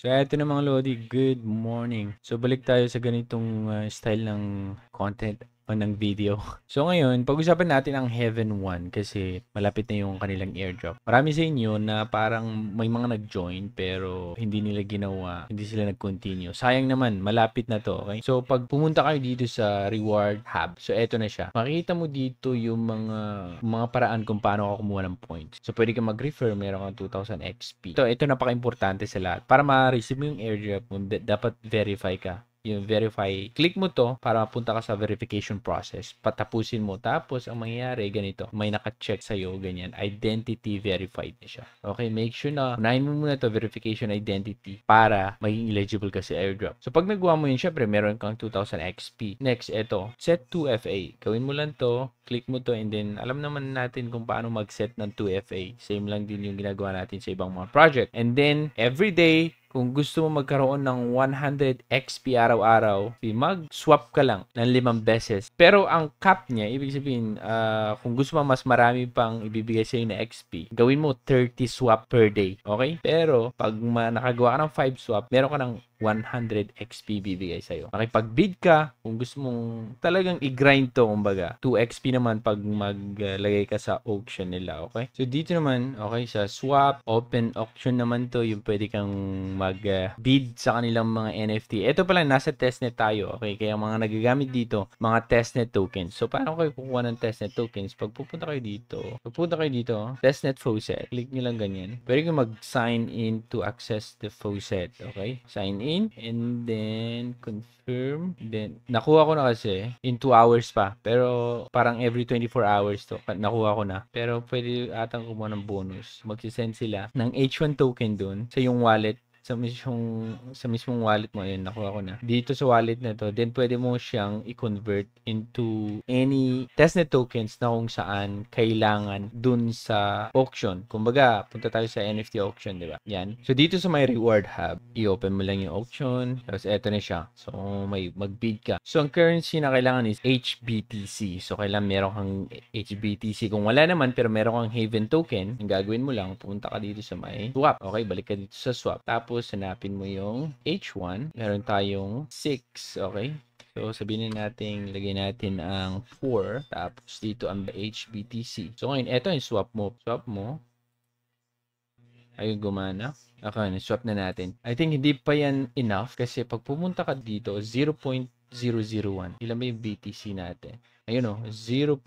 So, eto na mga Lodi. Good morning. So, balik tayo sa ganitong uh, style ng content o ng video. So ngayon, pag-usapan natin ang Heaven 1 kasi malapit na yung kanilang airdrop. Marami sa inyo na parang may mga nag-join pero hindi nila ginawa, hindi sila nag-continue. Sayang naman, malapit na to, okay? So pag pumunta kayo dito sa reward hub, so eto na siya. Makikita mo dito yung mga mga paraan kung paano ako kumuha ng points. So pwede kang mag-refer, meron kang 2,000 XP. So ito napaka-importante sa lahat. Para ma-receive mo yung airdrop, dapat verify ka yung verify. Click mo to para mapunta ka sa verification process. Patapusin mo. Tapos, ang mangyayari, ganito. May nakacheck sa'yo, ganyan. Identity verified na siya. Okay, make sure na unahin mo muna to verification identity para maging eligible ka sa airdrop. So, pag nagawa mo yun, syempre, meron kang 2000 XP. Next, eto. Set 2FA. Gawin mo lang to. Click mo to and then alam naman natin kung paano mag-set ng 2FA. Same lang din yung ginagawa natin sa ibang mga project. And then, every day, kung gusto mo magkaroon ng 100 XP araw-araw, mag-swap ka lang ng limang beses. Pero ang cap niya, ibig sabihin, uh, kung gusto mo mas marami pang ibibigay sa'yo na XP, gawin mo 30 swap per day. Okay? Pero, pag nakagawa ka ng 5 swap, meron ka ng 100 XP bibigay sa'yo. Makipag-bid ka kung gusto mong talagang i-grind to, kumbaga. 2 XP naman pag maglagay ka sa auction nila, okay? So, dito naman, okay, sa swap, open auction naman to, yung pwede kang mag-bid sa kanilang mga NFT. Ito pala, nasa testnet tayo. Okay, kaya mga nagagamit dito, mga testnet tokens. So, paano kayo kukuha ng testnet tokens? Pag pupunta kayo dito, pupunta kayo dito, testnet faucet, click nyo lang ganyan. Pwede kayo mag-sign in to access the faucet. Okay? Sign in, and then confirm. Then, nakuha ko na kasi in 2 hours pa. Pero, parang every 24 hours to, nakuha ko na. Pero, pwede atang kumuha ng bonus. Magsisend sila ng H1 token dun sa yung wallet sa mismong sa mismong wallet mo ayun nakuha ko na dito sa wallet na to then pwede mo siyang i-convert into any testnet tokens na kung saan kailangan dun sa auction kumbaga punta tayo sa NFT auction di ba yan so dito sa my reward hub i-open mo lang yung auction tapos eto na siya so may mag-bid ka so ang currency na kailangan is HBTC so kailangan meron kang HBTC kung wala naman pero meron kang Haven token ang gagawin mo lang pumunta ka dito sa my swap okay balik ka dito sa swap tapos tapos, hanapin mo yung H1. Meron tayong 6, okay? So, sabihin na natin, lagay natin ang 4. Tapos, dito ang HBTC. So, ngayon, eto yung swap mo. Swap mo. Ayun, gumana. Okay, swap na natin. I think hindi pa yan enough kasi pag pumunta ka dito, 0.001. Ilan ba yung BTC natin? Ayun o, 0.00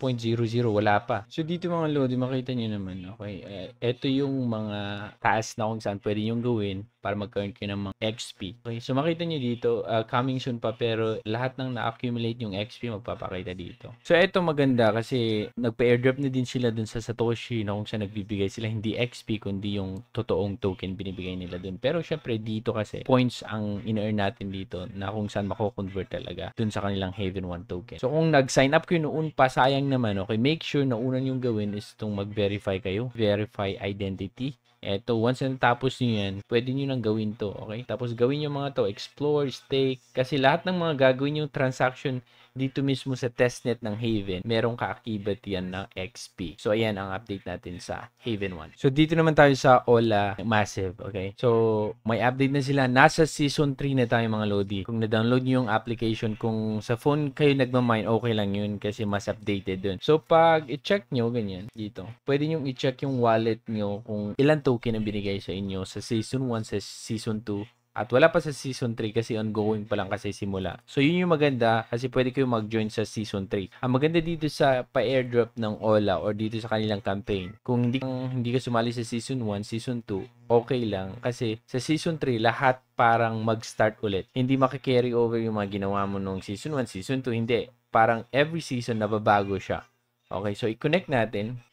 wala pa. So dito mga Lodi, makita nyo naman, okay, uh, eh, ito yung mga taas na kung saan pwede yung gawin para mag-earn kayo ng mga XP. Okay, so makita nyo dito, uh, coming soon pa pero lahat ng na-accumulate yung XP magpapakita dito. So ito maganda kasi nagpa-airdrop na din sila dun sa Satoshi na kung saan nagbibigay sila hindi XP kundi yung totoong token binibigay nila dun. Pero syempre dito kasi points ang in-earn natin dito na kung saan mako-convert talaga dun sa kanilang Haven 1 token. So kung nag-sign up Hinahanap ko noon pa, sayang naman. Okay, make sure na una yung gawin is itong mag-verify kayo. Verify identity. Eto, once na natapos nyo yan, pwede nyo nang gawin to, okay? Tapos gawin nyo mga to, explore, stake, kasi lahat ng mga gagawin yung transaction dito mismo sa testnet ng Haven, merong kaakibat yan ng XP. So, ayan ang update natin sa Haven 1. So, dito naman tayo sa Ola Massive, okay? So, may update na sila. Nasa Season 3 na tayo mga Lodi. Kung na-download nyo yung application, kung sa phone kayo nagmamine, okay lang yun kasi mas updated dun. So, pag i-check nyo, ganyan, dito, pwede nyo i-check yung wallet nyo kung ilan token ang binigay sa inyo sa Season 1, sa Season 2, at wala pa sa season 3 kasi ongoing pa lang kasi simula. So yun yung maganda kasi pwede kayo mag-join sa season 3. Ang maganda dito sa pa-airdrop ng Ola or dito sa kanilang campaign. Kung hindi, kung hindi ka sumali sa season 1, season 2, okay lang kasi sa season 3 lahat parang mag-start ulit. Hindi makikarry over yung mga ginawa mo nung season 1, season 2, hindi. Parang every season nababago siya. Okay, so i-connect natin.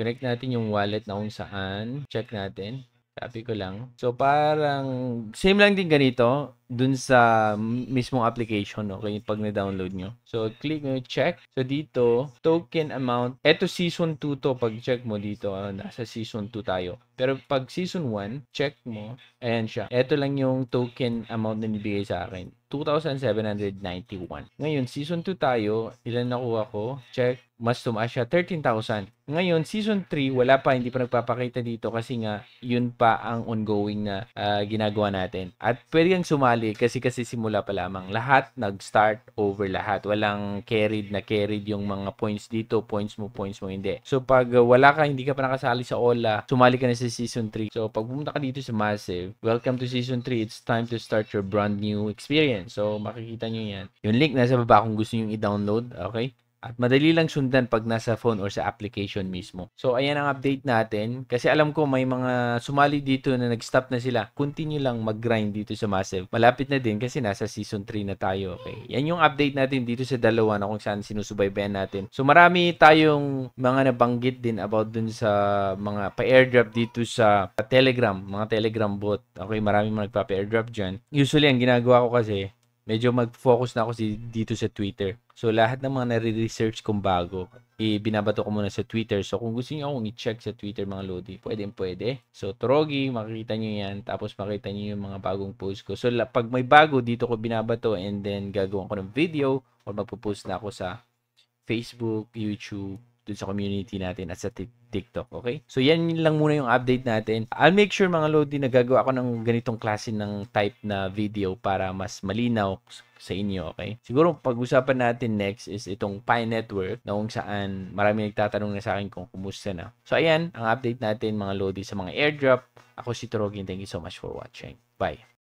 Connect natin yung wallet na kung saan. Check natin. Copy ko lang. So, parang same lang din ganito dun sa mismong application, okay, pag na-download nyo. So, click nyo, check. So, dito, token amount. Ito, season 2 to. Pag check mo dito, uh, nasa season 2 tayo. Pero pag season 1, check mo, ayan siya. Ito lang yung token amount na nibigay sa akin. 2,791. Ngayon, season 2 tayo, ilan nakuha ko? Check, mas tumaas siya, 13,000. Ngayon, season 3, wala pa, hindi pa nagpapakita dito kasi nga, yun pa ang ongoing na uh, ginagawa natin. At pwede kang sumali sumali kasi kasi simula pa lamang lahat nag-start over lahat. Walang carried na carried yung mga points dito, points mo, points mo, hindi. So pag uh, wala ka, hindi ka pa nakasali sa Ola, sumali ka na sa Season 3. So pag bumunta ka dito sa Massive, welcome to Season 3. It's time to start your brand new experience. So makikita nyo yan. Yung link nasa baba kung gusto nyo i-download, okay? At madali lang sundan pag nasa phone or sa application mismo. So, ayan ang update natin. Kasi alam ko may mga sumali dito na nag-stop na sila. Continue lang mag-grind dito sa Massive. Malapit na din kasi nasa Season 3 na tayo. Okay. Yan yung update natin dito sa dalawa na kung saan sinusubaybayan natin. So, marami tayong mga nabanggit din about dun sa mga pa-airdrop dito sa Telegram. Mga Telegram bot. Okay, marami mga nagpa-airdrop dyan. Usually, ang ginagawa ko kasi, medyo mag-focus na ako dito sa Twitter. So, lahat ng mga nare-research kong bago, ibinabato eh, ko muna sa Twitter. So, kung gusto niyo akong i-check sa Twitter mga Lodi, pwede pwede. So, Torogi, makikita niyo yan. Tapos, makita niyo yung mga bagong post ko. So, pag may bago, dito ko binabato and then gagawin ko ng video or magpo-post na ako sa Facebook, YouTube, dun sa community natin at sa TikTok, okay? So, yan lang muna yung update natin. I'll make sure mga Lodi na gagawa ako ng ganitong klase ng type na video para mas malinaw sa inyo, okay? Siguro pag-usapan natin next is itong Pi Network na kung saan marami nagtatanong na sa akin kung kumusta na. So, ayan, ang update natin mga Lodi sa mga airdrop. Ako si Trogin. Thank you so much for watching. Bye.